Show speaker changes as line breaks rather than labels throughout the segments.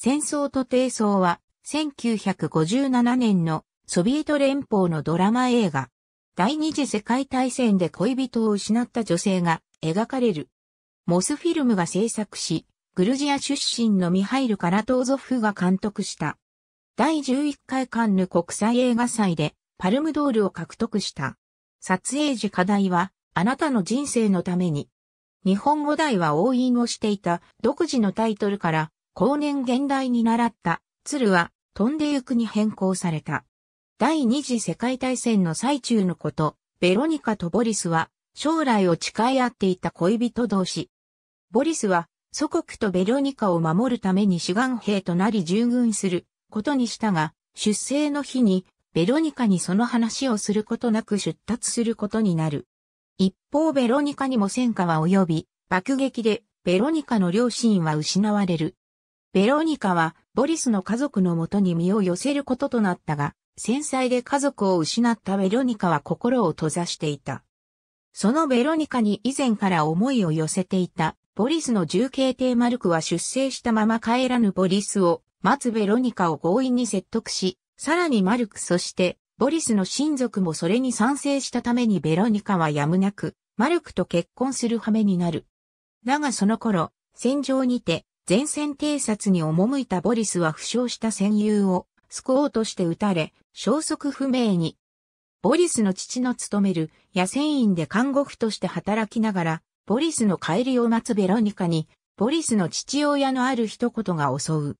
戦争と低層は、1957年のソビエト連邦のドラマ映画。第二次世界大戦で恋人を失った女性が描かれる。モスフィルムが制作し、グルジア出身のミハイル・カラトーゾフが監督した。第11回カンヌ国際映画祭でパルムドールを獲得した。撮影時課題は、あなたの人生のために。日本語題は応印をしていた独自のタイトルから、後年現代に習った、鶴は、飛んでゆくに変更された。第二次世界大戦の最中のこと、ベロニカとボリスは、将来を誓い合っていた恋人同士。ボリスは、祖国とベロニカを守るために志願兵となり従軍することにしたが、出生の日に、ベロニカにその話をすることなく出立することになる。一方ベロニカにも戦火は及び、爆撃でベロニカの両親は失われる。ベロニカはボリスの家族のもとに身を寄せることとなったが、戦災で家族を失ったベロニカは心を閉ざしていた。そのベロニカに以前から思いを寄せていたボリスの重慶帝マルクは出征したまま帰らぬボリスを待つベロニカを強引に説得し、さらにマルクそしてボリスの親族もそれに賛成したためにベロニカはやむなくマルクと結婚する羽目になる。だがその頃、戦場にて前線偵察に赴いたボリスは負傷した戦友を救おうとして撃たれ、消息不明に。ボリスの父の勤める野戦院で看護婦として働きながら、ボリスの帰りを待つベロニカに、ボリスの父親のある一言が襲う。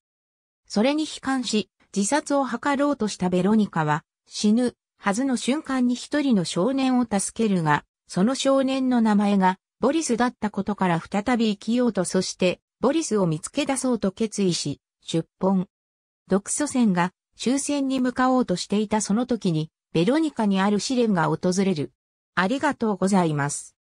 それに悲観し、自殺を図ろうとしたベロニカは、死ぬはずの瞬間に一人の少年を助けるが、その少年の名前がボリスだったことから再び生きようとそしてボリスを見つけ出そうと決意し、出奔。独祖戦が終戦に向かおうとしていたその時に、ベロニカにある試練が訪れる。ありがとうございます。